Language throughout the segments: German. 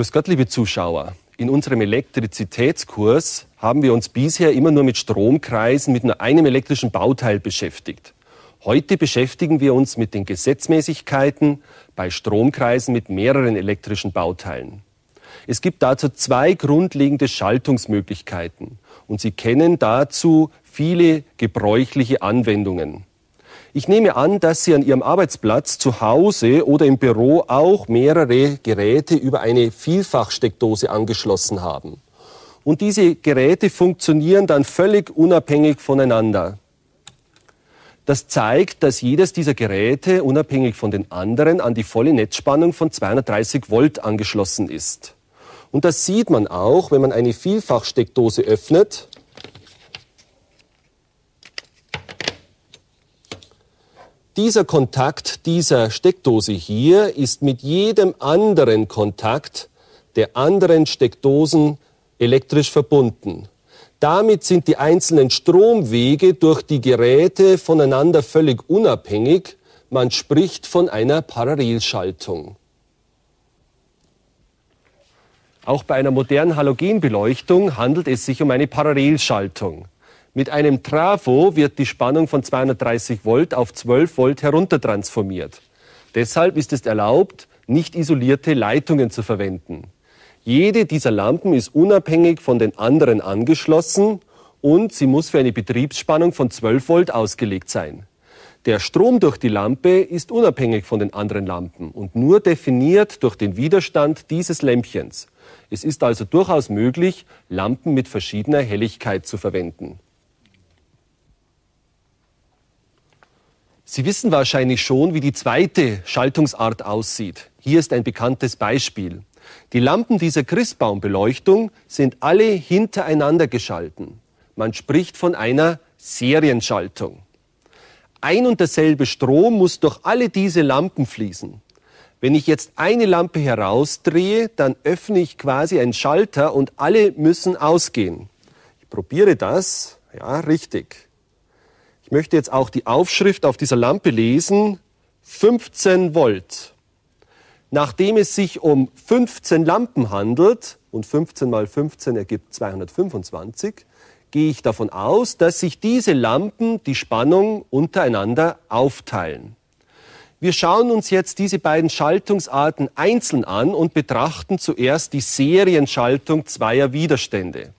Grüß Gott, liebe Zuschauer. In unserem Elektrizitätskurs haben wir uns bisher immer nur mit Stromkreisen mit nur einem elektrischen Bauteil beschäftigt. Heute beschäftigen wir uns mit den Gesetzmäßigkeiten bei Stromkreisen mit mehreren elektrischen Bauteilen. Es gibt dazu zwei grundlegende Schaltungsmöglichkeiten und Sie kennen dazu viele gebräuchliche Anwendungen. Ich nehme an, dass Sie an Ihrem Arbeitsplatz, zu Hause oder im Büro auch mehrere Geräte über eine Vielfachsteckdose angeschlossen haben. Und diese Geräte funktionieren dann völlig unabhängig voneinander. Das zeigt, dass jedes dieser Geräte unabhängig von den anderen an die volle Netzspannung von 230 Volt angeschlossen ist. Und das sieht man auch, wenn man eine Vielfachsteckdose öffnet Dieser Kontakt dieser Steckdose hier ist mit jedem anderen Kontakt der anderen Steckdosen elektrisch verbunden. Damit sind die einzelnen Stromwege durch die Geräte voneinander völlig unabhängig. Man spricht von einer Parallelschaltung. Auch bei einer modernen Halogenbeleuchtung handelt es sich um eine Parallelschaltung. Mit einem Trafo wird die Spannung von 230 Volt auf 12 Volt heruntertransformiert. Deshalb ist es erlaubt, nicht isolierte Leitungen zu verwenden. Jede dieser Lampen ist unabhängig von den anderen angeschlossen und sie muss für eine Betriebsspannung von 12 Volt ausgelegt sein. Der Strom durch die Lampe ist unabhängig von den anderen Lampen und nur definiert durch den Widerstand dieses Lämpchens. Es ist also durchaus möglich, Lampen mit verschiedener Helligkeit zu verwenden. Sie wissen wahrscheinlich schon, wie die zweite Schaltungsart aussieht. Hier ist ein bekanntes Beispiel. Die Lampen dieser Christbaumbeleuchtung sind alle hintereinander geschalten. Man spricht von einer Serienschaltung. Ein und derselbe Strom muss durch alle diese Lampen fließen. Wenn ich jetzt eine Lampe herausdrehe, dann öffne ich quasi einen Schalter und alle müssen ausgehen. Ich probiere das. Ja, richtig. Ich möchte jetzt auch die Aufschrift auf dieser Lampe lesen. 15 Volt. Nachdem es sich um 15 Lampen handelt, und 15 mal 15 ergibt 225, gehe ich davon aus, dass sich diese Lampen die Spannung untereinander aufteilen. Wir schauen uns jetzt diese beiden Schaltungsarten einzeln an und betrachten zuerst die Serienschaltung zweier Widerstände.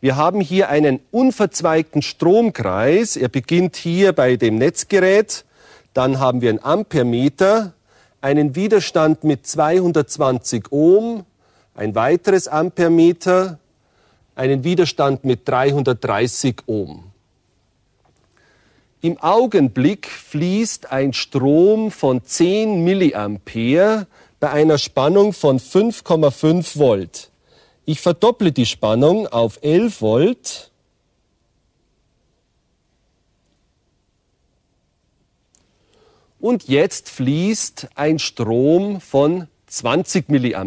Wir haben hier einen unverzweigten Stromkreis. Er beginnt hier bei dem Netzgerät. Dann haben wir einen Ampermeter, einen Widerstand mit 220 Ohm, ein weiteres Ampermeter, einen Widerstand mit 330 Ohm. Im Augenblick fließt ein Strom von 10 Milliampere bei einer Spannung von 5,5 Volt. Ich verdopple die Spannung auf 11 Volt. Und jetzt fließt ein Strom von 20 mA.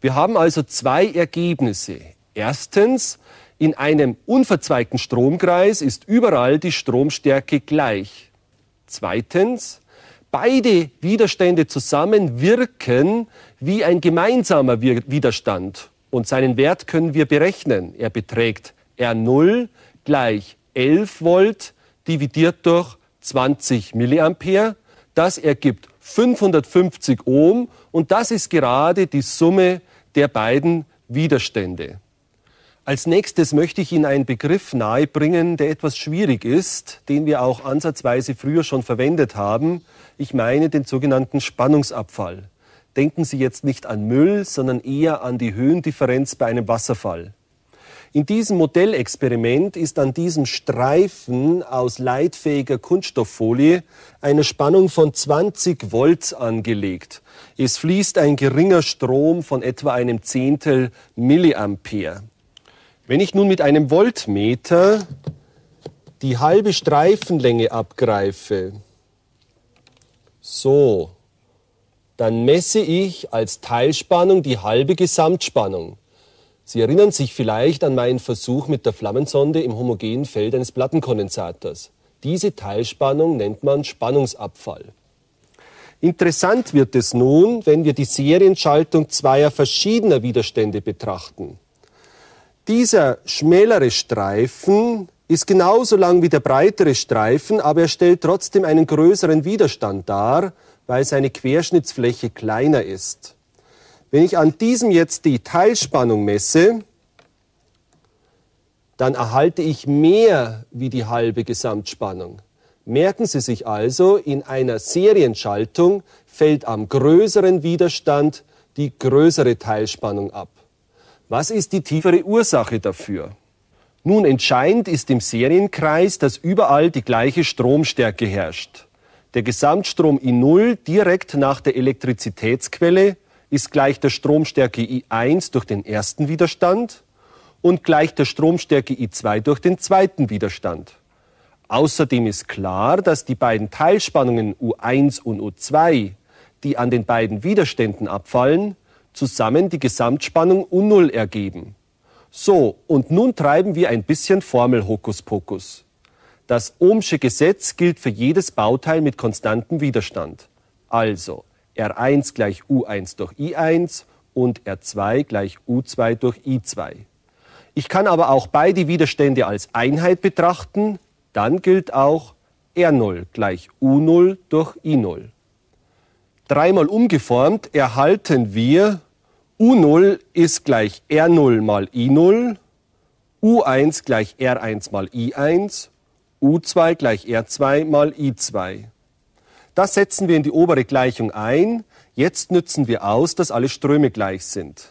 Wir haben also zwei Ergebnisse. Erstens, in einem unverzweigten Stromkreis ist überall die Stromstärke gleich. Zweitens, beide Widerstände zusammen wirken wie ein gemeinsamer Widerstand. Und seinen Wert können wir berechnen. Er beträgt R0 gleich 11 Volt dividiert durch 20 Milliampere. Das ergibt 550 Ohm und das ist gerade die Summe der beiden Widerstände. Als nächstes möchte ich Ihnen einen Begriff nahebringen, der etwas schwierig ist, den wir auch ansatzweise früher schon verwendet haben. Ich meine den sogenannten Spannungsabfall denken Sie jetzt nicht an Müll, sondern eher an die Höhendifferenz bei einem Wasserfall. In diesem Modellexperiment ist an diesem Streifen aus leitfähiger Kunststofffolie eine Spannung von 20 Volt angelegt. Es fließt ein geringer Strom von etwa einem Zehntel Milliampere. Wenn ich nun mit einem Voltmeter die halbe Streifenlänge abgreife, so, dann messe ich als Teilspannung die halbe Gesamtspannung. Sie erinnern sich vielleicht an meinen Versuch mit der Flammensonde im homogenen Feld eines Plattenkondensators. Diese Teilspannung nennt man Spannungsabfall. Interessant wird es nun, wenn wir die Serienschaltung zweier verschiedener Widerstände betrachten. Dieser schmälere Streifen ist genauso lang wie der breitere Streifen, aber er stellt trotzdem einen größeren Widerstand dar, weil seine Querschnittsfläche kleiner ist. Wenn ich an diesem jetzt die Teilspannung messe, dann erhalte ich mehr wie die halbe Gesamtspannung. Merken Sie sich also, in einer Serienschaltung fällt am größeren Widerstand die größere Teilspannung ab. Was ist die tiefere Ursache dafür? Nun, entscheidend ist im Serienkreis, dass überall die gleiche Stromstärke herrscht. Der Gesamtstrom I 0 direkt nach der Elektrizitätsquelle ist gleich der Stromstärke I1 durch den ersten Widerstand und gleich der Stromstärke I2 durch den zweiten Widerstand. Außerdem ist klar, dass die beiden Teilspannungen U1 und U2, die an den beiden Widerständen abfallen, zusammen die Gesamtspannung U0 ergeben. So, und nun treiben wir ein bisschen Formel-Hokuspokus. Das Ohmsche Gesetz gilt für jedes Bauteil mit konstantem Widerstand. Also R1 gleich U1 durch I1 und R2 gleich U2 durch I2. Ich kann aber auch beide Widerstände als Einheit betrachten. Dann gilt auch R0 gleich U0 durch I0. Dreimal umgeformt erhalten wir U0 ist gleich R0 mal I0, U1 gleich R1 mal I1 U2 gleich R2 mal I2. Das setzen wir in die obere Gleichung ein. Jetzt nützen wir aus, dass alle Ströme gleich sind.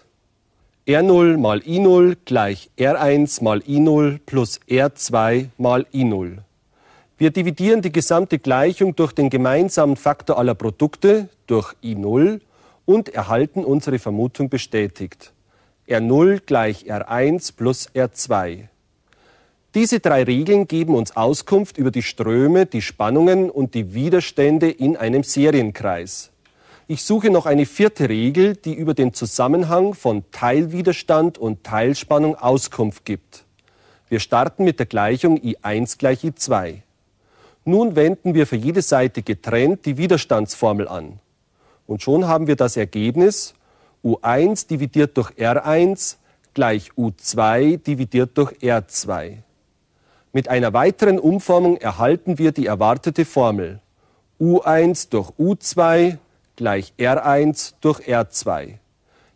R0 mal I0 gleich R1 mal I0 plus R2 mal I0. Wir dividieren die gesamte Gleichung durch den gemeinsamen Faktor aller Produkte, durch I0, und erhalten unsere Vermutung bestätigt. R0 gleich R1 plus R2. Diese drei Regeln geben uns Auskunft über die Ströme, die Spannungen und die Widerstände in einem Serienkreis. Ich suche noch eine vierte Regel, die über den Zusammenhang von Teilwiderstand und Teilspannung Auskunft gibt. Wir starten mit der Gleichung I1 gleich I2. Nun wenden wir für jede Seite getrennt die Widerstandsformel an. Und schon haben wir das Ergebnis U1 dividiert durch R1 gleich U2 dividiert durch R2. Mit einer weiteren Umformung erhalten wir die erwartete Formel. U1 durch U2 gleich R1 durch R2.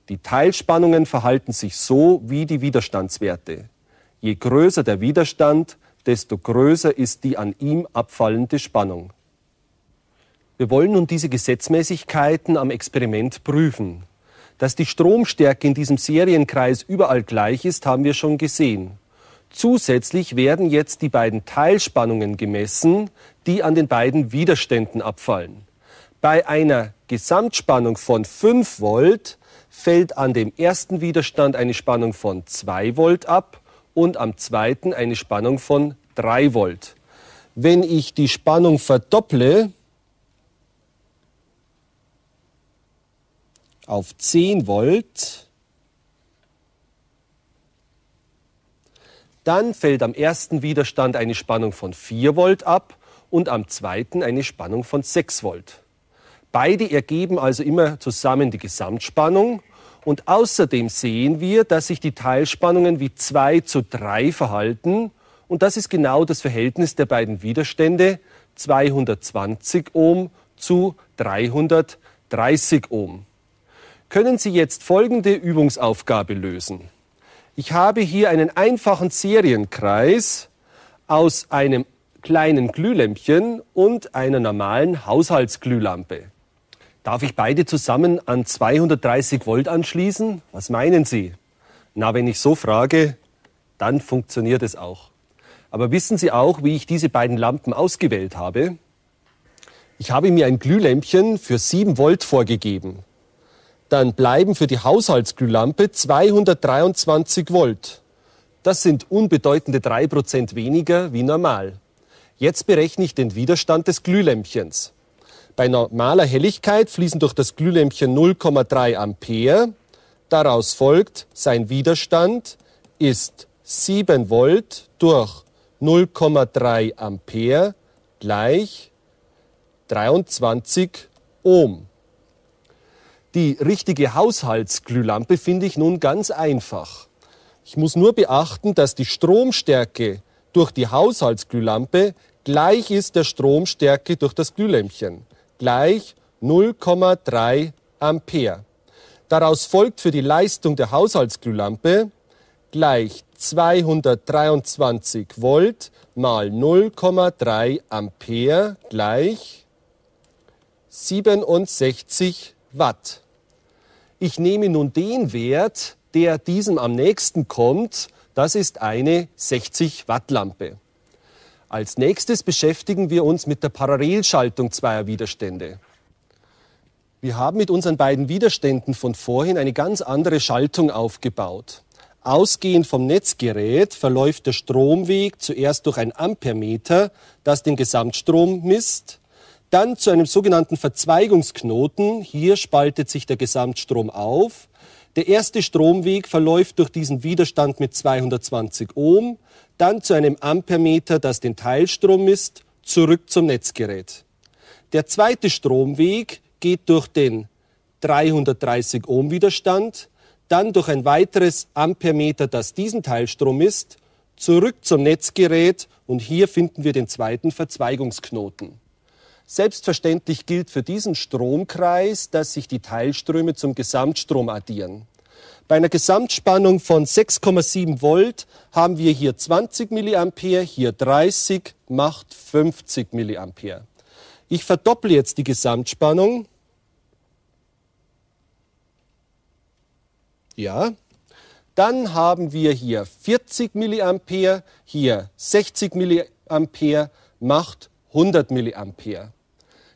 Die Teilspannungen verhalten sich so wie die Widerstandswerte. Je größer der Widerstand, desto größer ist die an ihm abfallende Spannung. Wir wollen nun diese Gesetzmäßigkeiten am Experiment prüfen. Dass die Stromstärke in diesem Serienkreis überall gleich ist, haben wir schon gesehen. Zusätzlich werden jetzt die beiden Teilspannungen gemessen, die an den beiden Widerständen abfallen. Bei einer Gesamtspannung von 5 Volt fällt an dem ersten Widerstand eine Spannung von 2 Volt ab und am zweiten eine Spannung von 3 Volt. Wenn ich die Spannung verdopple auf 10 Volt, Dann fällt am ersten Widerstand eine Spannung von 4 Volt ab und am zweiten eine Spannung von 6 Volt. Beide ergeben also immer zusammen die Gesamtspannung und außerdem sehen wir, dass sich die Teilspannungen wie 2 zu 3 verhalten und das ist genau das Verhältnis der beiden Widerstände 220 Ohm zu 330 Ohm. Können Sie jetzt folgende Übungsaufgabe lösen? Ich habe hier einen einfachen Serienkreis aus einem kleinen Glühlämpchen und einer normalen Haushaltsglühlampe. Darf ich beide zusammen an 230 Volt anschließen? Was meinen Sie? Na, wenn ich so frage, dann funktioniert es auch. Aber wissen Sie auch, wie ich diese beiden Lampen ausgewählt habe? Ich habe mir ein Glühlämpchen für 7 Volt vorgegeben dann bleiben für die Haushaltsglühlampe 223 Volt. Das sind unbedeutende 3% weniger wie normal. Jetzt berechne ich den Widerstand des Glühlämpchens. Bei normaler Helligkeit fließen durch das Glühlämpchen 0,3 Ampere. Daraus folgt, sein Widerstand ist 7 Volt durch 0,3 Ampere gleich 23 Ohm. Die richtige Haushaltsglühlampe finde ich nun ganz einfach. Ich muss nur beachten, dass die Stromstärke durch die Haushaltsglühlampe gleich ist der Stromstärke durch das Glühlämpchen. Gleich 0,3 Ampere. Daraus folgt für die Leistung der Haushaltsglühlampe gleich 223 Volt mal 0,3 Ampere gleich 67 Watt. Ich nehme nun den Wert, der diesem am nächsten kommt, das ist eine 60 Watt Lampe. Als nächstes beschäftigen wir uns mit der Parallelschaltung zweier Widerstände. Wir haben mit unseren beiden Widerständen von vorhin eine ganz andere Schaltung aufgebaut. Ausgehend vom Netzgerät verläuft der Stromweg zuerst durch ein Ampermeter, das den Gesamtstrom misst, dann zu einem sogenannten Verzweigungsknoten. Hier spaltet sich der Gesamtstrom auf. Der erste Stromweg verläuft durch diesen Widerstand mit 220 Ohm, dann zu einem Ampermeter, das den Teilstrom misst, zurück zum Netzgerät. Der zweite Stromweg geht durch den 330 Ohm Widerstand, dann durch ein weiteres Ampermeter, das diesen Teilstrom misst, zurück zum Netzgerät und hier finden wir den zweiten Verzweigungsknoten. Selbstverständlich gilt für diesen Stromkreis, dass sich die Teilströme zum Gesamtstrom addieren. Bei einer Gesamtspannung von 6,7 Volt haben wir hier 20 mA, hier 30, macht 50 mA. Ich verdopple jetzt die Gesamtspannung. Ja. Dann haben wir hier 40 mA, hier 60 mA, macht 100 Milliampere.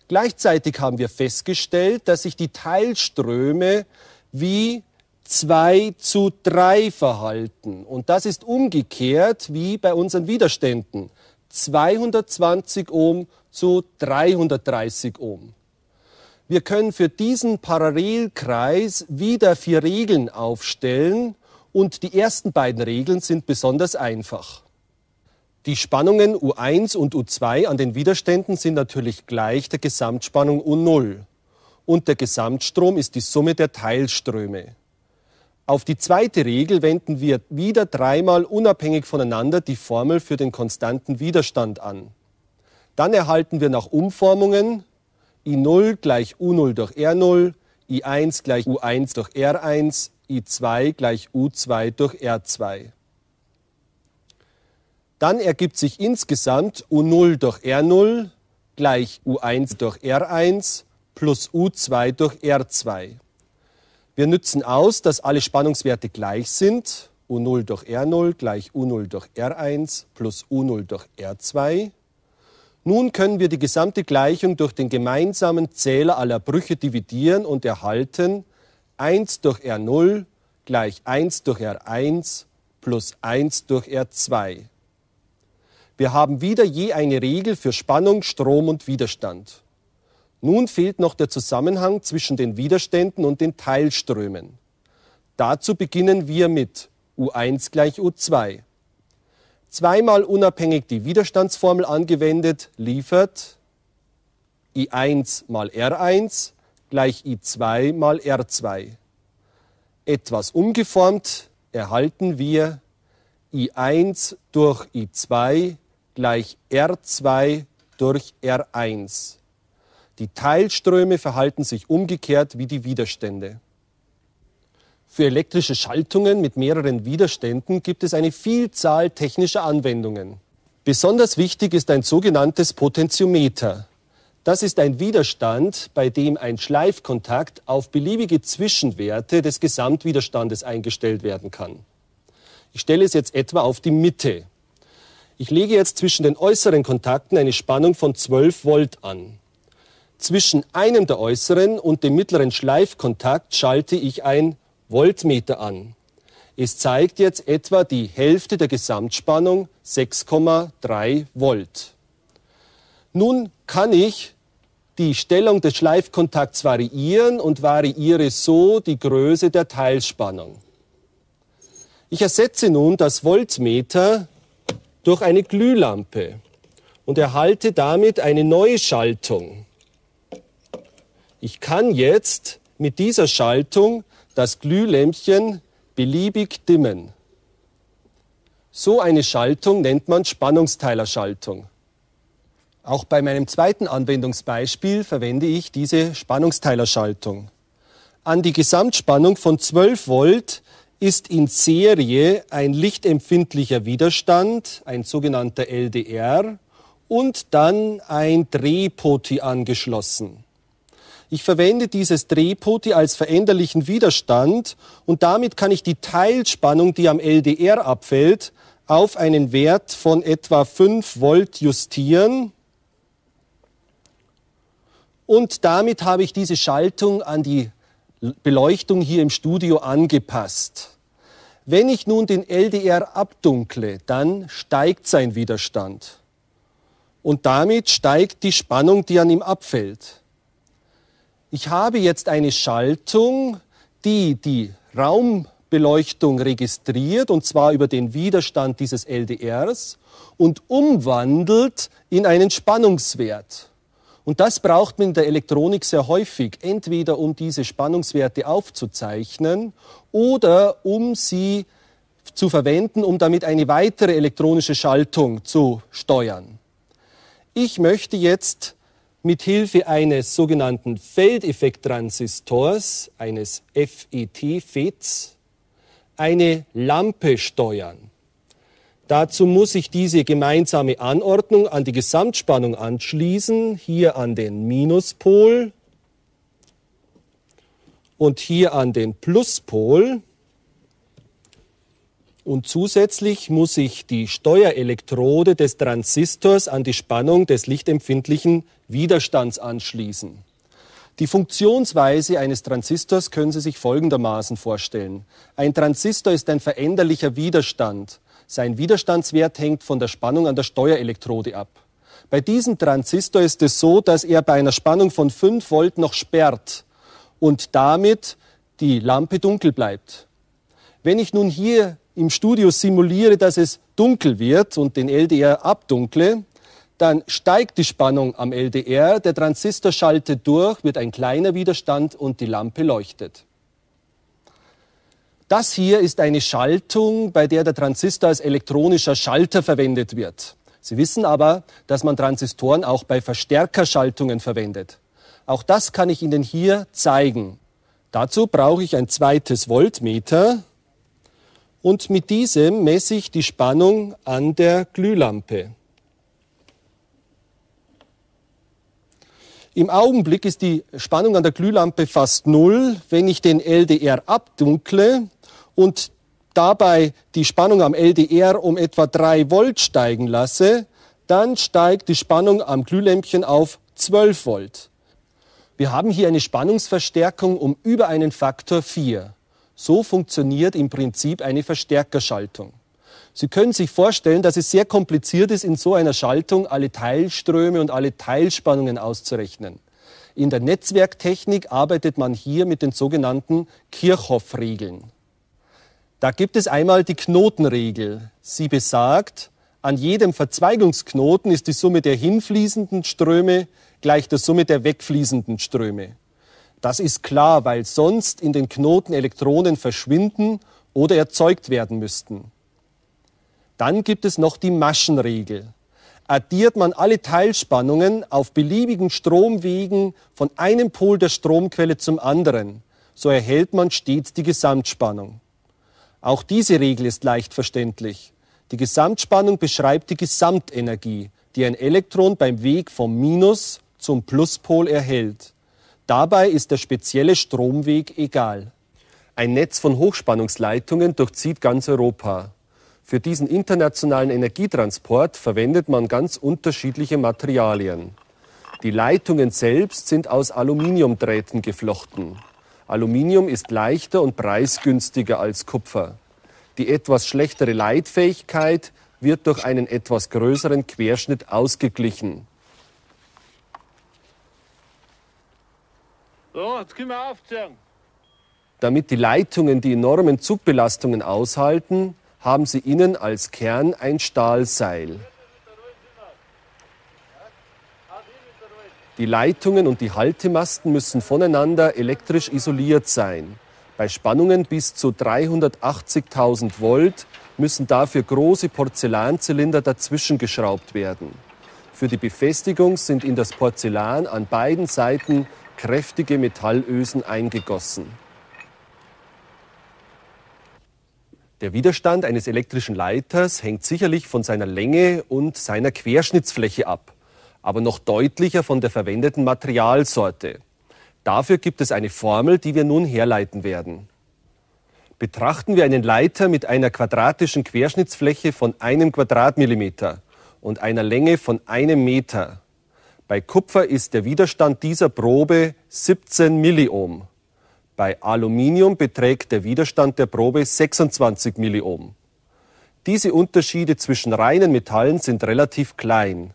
Gleichzeitig haben wir festgestellt, dass sich die Teilströme wie 2 zu 3 verhalten. Und das ist umgekehrt wie bei unseren Widerständen. 220 Ohm zu 330 Ohm. Wir können für diesen Parallelkreis wieder vier Regeln aufstellen und die ersten beiden Regeln sind besonders einfach. Die Spannungen U1 und U2 an den Widerständen sind natürlich gleich der Gesamtspannung U0. Und der Gesamtstrom ist die Summe der Teilströme. Auf die zweite Regel wenden wir wieder dreimal unabhängig voneinander die Formel für den konstanten Widerstand an. Dann erhalten wir nach Umformungen I0 gleich U0 durch R0, I1 gleich U1 durch R1, I2 gleich U2 durch R2. Dann ergibt sich insgesamt U0 durch R0 gleich U1 durch R1 plus U2 durch R2. Wir nützen aus, dass alle Spannungswerte gleich sind. U0 durch R0 gleich U0 durch R1 plus U0 durch R2. Nun können wir die gesamte Gleichung durch den gemeinsamen Zähler aller Brüche dividieren und erhalten 1 durch R0 gleich 1 durch R1 plus 1 durch R2. Wir haben wieder je eine Regel für Spannung, Strom und Widerstand. Nun fehlt noch der Zusammenhang zwischen den Widerständen und den Teilströmen. Dazu beginnen wir mit U1 gleich U2. Zweimal unabhängig die Widerstandsformel angewendet, liefert I1 mal R1 gleich I2 mal R2. Etwas umgeformt erhalten wir I1 durch I2 gleich R2 durch R1. Die Teilströme verhalten sich umgekehrt wie die Widerstände. Für elektrische Schaltungen mit mehreren Widerständen gibt es eine Vielzahl technischer Anwendungen. Besonders wichtig ist ein sogenanntes Potentiometer. Das ist ein Widerstand, bei dem ein Schleifkontakt auf beliebige Zwischenwerte des Gesamtwiderstandes eingestellt werden kann. Ich stelle es jetzt etwa auf die Mitte. Ich lege jetzt zwischen den äußeren Kontakten eine Spannung von 12 Volt an. Zwischen einem der äußeren und dem mittleren Schleifkontakt schalte ich ein Voltmeter an. Es zeigt jetzt etwa die Hälfte der Gesamtspannung 6,3 Volt. Nun kann ich die Stellung des Schleifkontakts variieren und variiere so die Größe der Teilspannung. Ich ersetze nun das Voltmeter durch eine Glühlampe und erhalte damit eine neue Schaltung. Ich kann jetzt mit dieser Schaltung das Glühlämpchen beliebig dimmen. So eine Schaltung nennt man Spannungsteilerschaltung. Auch bei meinem zweiten Anwendungsbeispiel verwende ich diese Spannungsteilerschaltung. An die Gesamtspannung von 12 Volt ist in Serie ein lichtempfindlicher Widerstand, ein sogenannter LDR, und dann ein Drehpoti angeschlossen. Ich verwende dieses Drehpoti als veränderlichen Widerstand und damit kann ich die Teilspannung, die am LDR abfällt, auf einen Wert von etwa 5 Volt justieren. Und damit habe ich diese Schaltung an die Beleuchtung hier im Studio angepasst. Wenn ich nun den LDR abdunkle, dann steigt sein Widerstand. Und damit steigt die Spannung, die an ihm abfällt. Ich habe jetzt eine Schaltung, die die Raumbeleuchtung registriert, und zwar über den Widerstand dieses LDRs, und umwandelt in einen Spannungswert. Und das braucht man in der Elektronik sehr häufig, entweder um diese Spannungswerte aufzuzeichnen oder um sie zu verwenden, um damit eine weitere elektronische Schaltung zu steuern. Ich möchte jetzt mit Hilfe eines sogenannten Feldeffekttransistors, eines FET-FETs, eine Lampe steuern. Dazu muss ich diese gemeinsame Anordnung an die Gesamtspannung anschließen, hier an den Minuspol und hier an den Pluspol. Und zusätzlich muss ich die Steuerelektrode des Transistors an die Spannung des lichtempfindlichen Widerstands anschließen. Die Funktionsweise eines Transistors können Sie sich folgendermaßen vorstellen. Ein Transistor ist ein veränderlicher Widerstand. Sein Widerstandswert hängt von der Spannung an der Steuerelektrode ab. Bei diesem Transistor ist es so, dass er bei einer Spannung von 5 Volt noch sperrt und damit die Lampe dunkel bleibt. Wenn ich nun hier im Studio simuliere, dass es dunkel wird und den LDR abdunkle, dann steigt die Spannung am LDR, der Transistor schaltet durch, wird ein kleiner Widerstand und die Lampe leuchtet. Das hier ist eine Schaltung, bei der der Transistor als elektronischer Schalter verwendet wird. Sie wissen aber, dass man Transistoren auch bei Verstärkerschaltungen verwendet. Auch das kann ich Ihnen hier zeigen. Dazu brauche ich ein zweites Voltmeter und mit diesem messe ich die Spannung an der Glühlampe. Im Augenblick ist die Spannung an der Glühlampe fast null. Wenn ich den LDR abdunkle, und dabei die Spannung am LDR um etwa 3 Volt steigen lasse, dann steigt die Spannung am Glühlämpchen auf 12 Volt. Wir haben hier eine Spannungsverstärkung um über einen Faktor 4. So funktioniert im Prinzip eine Verstärkerschaltung. Sie können sich vorstellen, dass es sehr kompliziert ist, in so einer Schaltung alle Teilströme und alle Teilspannungen auszurechnen. In der Netzwerktechnik arbeitet man hier mit den sogenannten Kirchhoff-Regeln. Da gibt es einmal die Knotenregel. Sie besagt, an jedem Verzweigungsknoten ist die Summe der hinfließenden Ströme gleich der Summe der wegfließenden Ströme. Das ist klar, weil sonst in den Knoten Elektronen verschwinden oder erzeugt werden müssten. Dann gibt es noch die Maschenregel. Addiert man alle Teilspannungen auf beliebigen Stromwegen von einem Pol der Stromquelle zum anderen, so erhält man stets die Gesamtspannung. Auch diese Regel ist leicht verständlich. Die Gesamtspannung beschreibt die Gesamtenergie, die ein Elektron beim Weg vom Minus zum Pluspol erhält. Dabei ist der spezielle Stromweg egal. Ein Netz von Hochspannungsleitungen durchzieht ganz Europa. Für diesen internationalen Energietransport verwendet man ganz unterschiedliche Materialien. Die Leitungen selbst sind aus Aluminiumdrähten geflochten. Aluminium ist leichter und preisgünstiger als Kupfer. Die etwas schlechtere Leitfähigkeit wird durch einen etwas größeren Querschnitt ausgeglichen. So, jetzt können wir aufziehen. Damit die Leitungen die enormen Zugbelastungen aushalten, haben sie innen als Kern ein Stahlseil. Die Leitungen und die Haltemasten müssen voneinander elektrisch isoliert sein. Bei Spannungen bis zu 380.000 Volt müssen dafür große Porzellanzylinder dazwischen geschraubt werden. Für die Befestigung sind in das Porzellan an beiden Seiten kräftige Metallösen eingegossen. Der Widerstand eines elektrischen Leiters hängt sicherlich von seiner Länge und seiner Querschnittsfläche ab aber noch deutlicher von der verwendeten Materialsorte. Dafür gibt es eine Formel, die wir nun herleiten werden. Betrachten wir einen Leiter mit einer quadratischen Querschnittsfläche von einem Quadratmillimeter und einer Länge von einem Meter. Bei Kupfer ist der Widerstand dieser Probe 17 Milliohm. Bei Aluminium beträgt der Widerstand der Probe 26 Milliohm. Diese Unterschiede zwischen reinen Metallen sind relativ klein.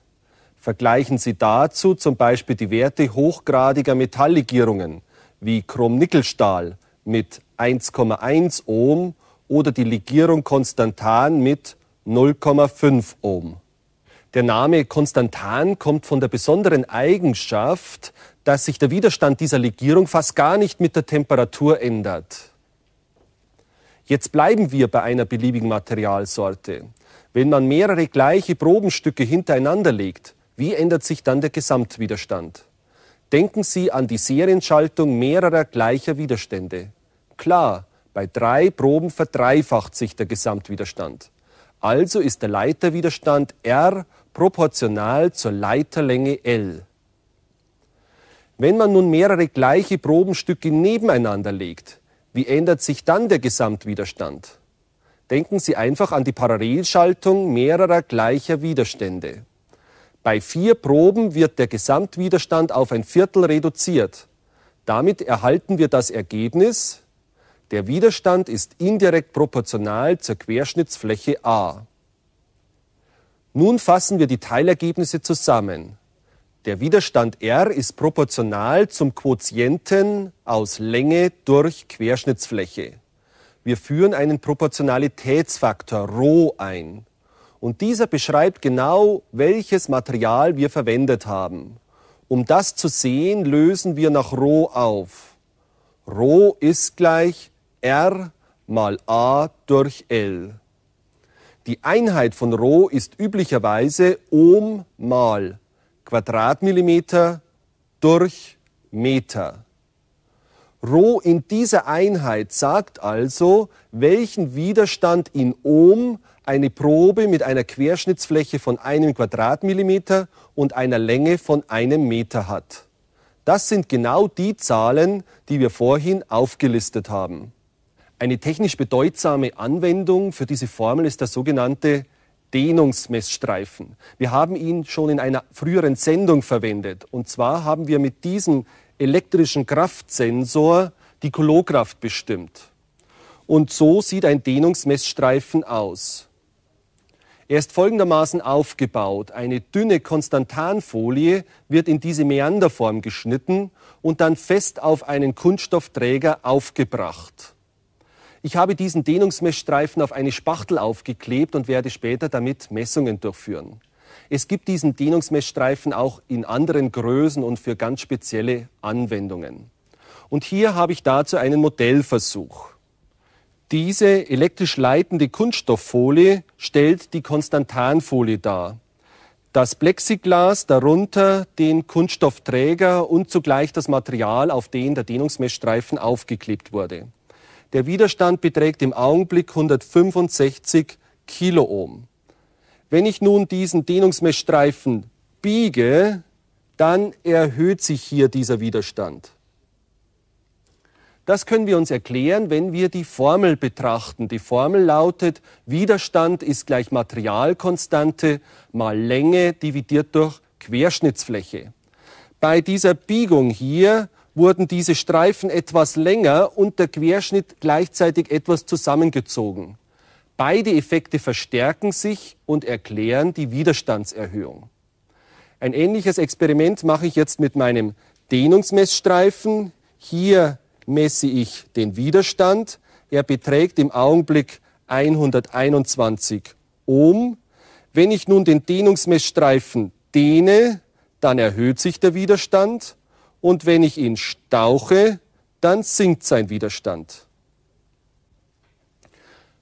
Vergleichen Sie dazu zum Beispiel die Werte hochgradiger Metalllegierungen wie Chromnickelstahl mit 1,1 Ohm oder die Legierung Konstantan mit 0,5 Ohm. Der Name Konstantan kommt von der besonderen Eigenschaft, dass sich der Widerstand dieser Legierung fast gar nicht mit der Temperatur ändert. Jetzt bleiben wir bei einer beliebigen Materialsorte. Wenn man mehrere gleiche Probenstücke hintereinander legt, wie ändert sich dann der Gesamtwiderstand? Denken Sie an die Serienschaltung mehrerer gleicher Widerstände. Klar, bei drei Proben verdreifacht sich der Gesamtwiderstand. Also ist der Leiterwiderstand R proportional zur Leiterlänge L. Wenn man nun mehrere gleiche Probenstücke nebeneinander legt, wie ändert sich dann der Gesamtwiderstand? Denken Sie einfach an die Parallelschaltung mehrerer gleicher Widerstände. Bei vier Proben wird der Gesamtwiderstand auf ein Viertel reduziert. Damit erhalten wir das Ergebnis, der Widerstand ist indirekt proportional zur Querschnittsfläche A. Nun fassen wir die Teilergebnisse zusammen. Der Widerstand R ist proportional zum Quotienten aus Länge durch Querschnittsfläche. Wir führen einen Proportionalitätsfaktor Rho ein. Und dieser beschreibt genau, welches Material wir verwendet haben. Um das zu sehen, lösen wir nach Rho auf. Rho ist gleich R mal A durch L. Die Einheit von Rho ist üblicherweise Ohm mal Quadratmillimeter durch Meter. Rho in dieser Einheit sagt also, welchen Widerstand in Ohm eine Probe mit einer Querschnittsfläche von einem Quadratmillimeter und einer Länge von einem Meter hat. Das sind genau die Zahlen, die wir vorhin aufgelistet haben. Eine technisch bedeutsame Anwendung für diese Formel ist der sogenannte Dehnungsmessstreifen. Wir haben ihn schon in einer früheren Sendung verwendet. Und zwar haben wir mit diesem elektrischen Kraftsensor die Kolokraft bestimmt. Und so sieht ein Dehnungsmessstreifen aus. Er ist folgendermaßen aufgebaut. Eine dünne Konstantanfolie wird in diese Meanderform geschnitten und dann fest auf einen Kunststoffträger aufgebracht. Ich habe diesen Dehnungsmessstreifen auf eine Spachtel aufgeklebt und werde später damit Messungen durchführen. Es gibt diesen Dehnungsmessstreifen auch in anderen Größen und für ganz spezielle Anwendungen. Und hier habe ich dazu einen Modellversuch. Diese elektrisch leitende Kunststofffolie stellt die Konstantanfolie dar. Das Plexiglas darunter den Kunststoffträger und zugleich das Material, auf den der Dehnungsmessstreifen aufgeklebt wurde. Der Widerstand beträgt im Augenblick 165 Kiloohm. Wenn ich nun diesen Dehnungsmessstreifen biege, dann erhöht sich hier dieser Widerstand. Das können wir uns erklären, wenn wir die Formel betrachten. Die Formel lautet, Widerstand ist gleich Materialkonstante mal Länge dividiert durch Querschnittsfläche. Bei dieser Biegung hier wurden diese Streifen etwas länger und der Querschnitt gleichzeitig etwas zusammengezogen. Beide Effekte verstärken sich und erklären die Widerstandserhöhung. Ein ähnliches Experiment mache ich jetzt mit meinem Dehnungsmessstreifen. Hier messe ich den Widerstand. Er beträgt im Augenblick 121 Ohm. Wenn ich nun den Dehnungsmessstreifen dehne, dann erhöht sich der Widerstand und wenn ich ihn stauche, dann sinkt sein Widerstand.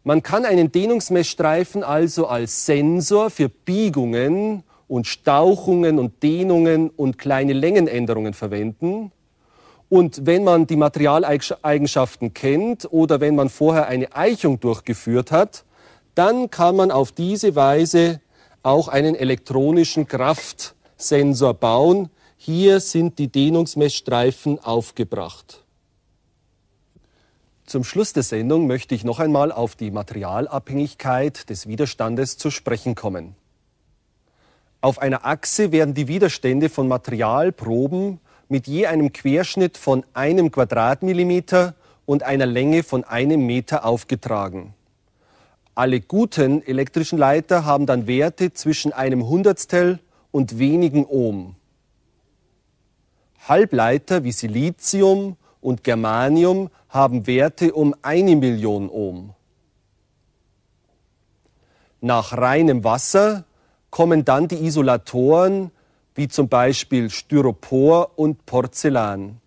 Man kann einen Dehnungsmessstreifen also als Sensor für Biegungen und Stauchungen und Dehnungen und kleine Längenänderungen verwenden. Und wenn man die Materialeigenschaften kennt oder wenn man vorher eine Eichung durchgeführt hat, dann kann man auf diese Weise auch einen elektronischen Kraftsensor bauen. Hier sind die Dehnungsmessstreifen aufgebracht. Zum Schluss der Sendung möchte ich noch einmal auf die Materialabhängigkeit des Widerstandes zu sprechen kommen. Auf einer Achse werden die Widerstände von Materialproben mit je einem Querschnitt von einem Quadratmillimeter und einer Länge von einem Meter aufgetragen. Alle guten elektrischen Leiter haben dann Werte zwischen einem Hundertstel und wenigen Ohm. Halbleiter wie Silizium und Germanium haben Werte um eine Million Ohm. Nach reinem Wasser kommen dann die Isolatoren wie zum Beispiel Styropor und Porzellan.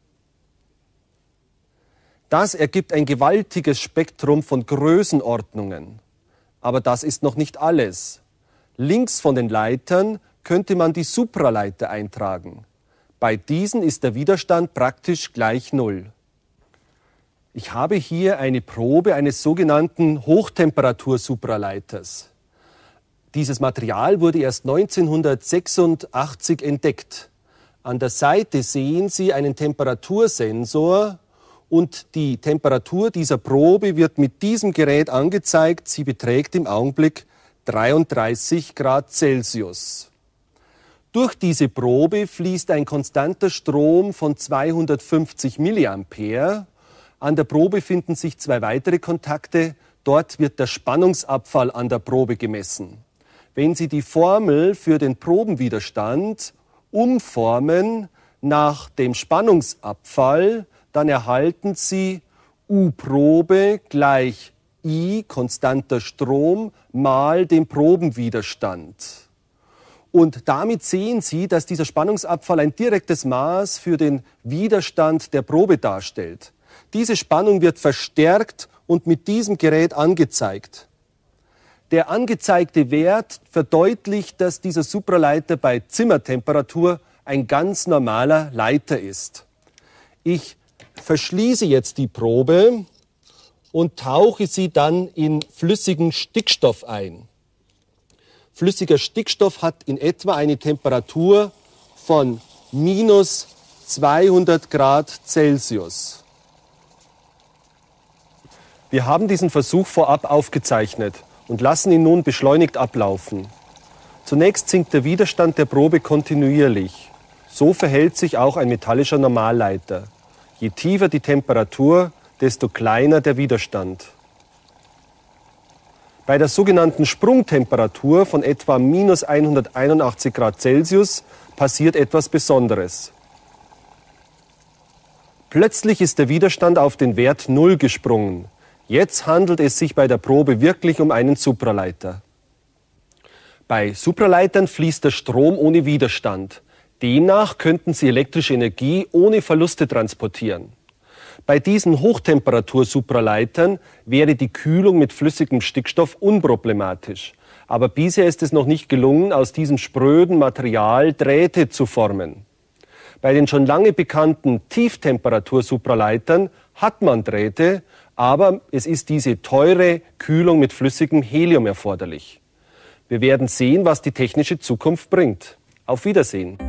Das ergibt ein gewaltiges Spektrum von Größenordnungen. Aber das ist noch nicht alles. Links von den Leitern könnte man die Supraleiter eintragen. Bei diesen ist der Widerstand praktisch gleich Null. Ich habe hier eine Probe eines sogenannten Hochtemperatursupraleiters. Dieses Material wurde erst 1986 entdeckt. An der Seite sehen Sie einen Temperatursensor und die Temperatur dieser Probe wird mit diesem Gerät angezeigt. Sie beträgt im Augenblick 33 Grad Celsius. Durch diese Probe fließt ein konstanter Strom von 250 Milliampere. An der Probe finden sich zwei weitere Kontakte. Dort wird der Spannungsabfall an der Probe gemessen wenn Sie die Formel für den Probenwiderstand umformen nach dem Spannungsabfall, dann erhalten Sie U-Probe gleich I, konstanter Strom, mal den Probenwiderstand. Und damit sehen Sie, dass dieser Spannungsabfall ein direktes Maß für den Widerstand der Probe darstellt. Diese Spannung wird verstärkt und mit diesem Gerät angezeigt. Der angezeigte Wert verdeutlicht, dass dieser Supraleiter bei Zimmertemperatur ein ganz normaler Leiter ist. Ich verschließe jetzt die Probe und tauche sie dann in flüssigen Stickstoff ein. Flüssiger Stickstoff hat in etwa eine Temperatur von minus 200 Grad Celsius. Wir haben diesen Versuch vorab aufgezeichnet und lassen ihn nun beschleunigt ablaufen. Zunächst sinkt der Widerstand der Probe kontinuierlich. So verhält sich auch ein metallischer Normalleiter. Je tiefer die Temperatur, desto kleiner der Widerstand. Bei der sogenannten Sprungtemperatur von etwa minus 181 Grad Celsius passiert etwas Besonderes. Plötzlich ist der Widerstand auf den Wert 0 gesprungen. Jetzt handelt es sich bei der Probe wirklich um einen Supraleiter. Bei Supraleitern fließt der Strom ohne Widerstand. Demnach könnten sie elektrische Energie ohne Verluste transportieren. Bei diesen Hochtemperatur-Supraleitern wäre die Kühlung mit flüssigem Stickstoff unproblematisch. Aber bisher ist es noch nicht gelungen, aus diesem spröden Material Drähte zu formen. Bei den schon lange bekannten Tieftemperatur-Supraleitern hat man Drähte, aber es ist diese teure Kühlung mit flüssigem Helium erforderlich. Wir werden sehen, was die technische Zukunft bringt. Auf Wiedersehen.